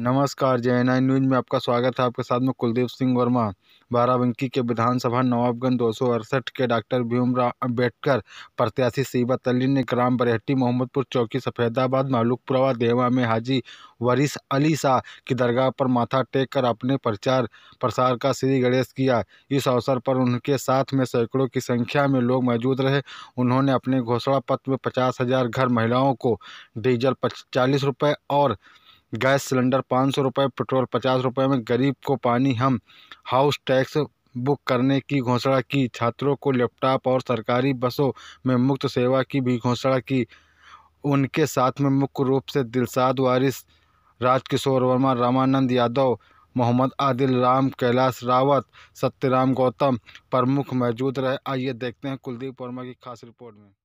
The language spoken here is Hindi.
नमस्कार जे एन आई न्यूज में आपका स्वागत है आपके साथ में कुलदीप सिंह वर्मा बाराबंकी के विधानसभा नवाबगंज दो सौ अड़सठ के डॉक्टर भीमराव अम्बेडकर प्रत्याशी सीबत अली ने ग्राम बरेहटी मोहम्मदपुर चौकी सफेदाबाद मालुकपुरा देवा में हाजी वरिस अली शाह की दरगाह पर माथा टेक कर अपने प्रचार प्रसार का श्री गणेश किया इस अवसर पर उनके साथ में सैकड़ों की संख्या में लोग मौजूद रहे उन्होंने अपने घोषणा पत्र में पचास हज़ार घर महिलाओं को डीजल पचालीस रुपये और गैस सिलेंडर पाँच सौ रुपये पेट्रोल पचास रुपये में गरीब को पानी हम हाउस टैक्स बुक करने की घोषणा की छात्रों को लैपटॉप और सरकारी बसों में मुफ्त सेवा की भी घोषणा की उनके साथ में मुख्य रूप से दिलसाद वारिस राजकिशोर वर्मा रामानंद यादव मोहम्मद आदिल राम कैलाश रावत सत्यराम गौतम प्रमुख मौजूद रहे आइए देखते हैं कुलदीप वर्मा की खास रिपोर्ट में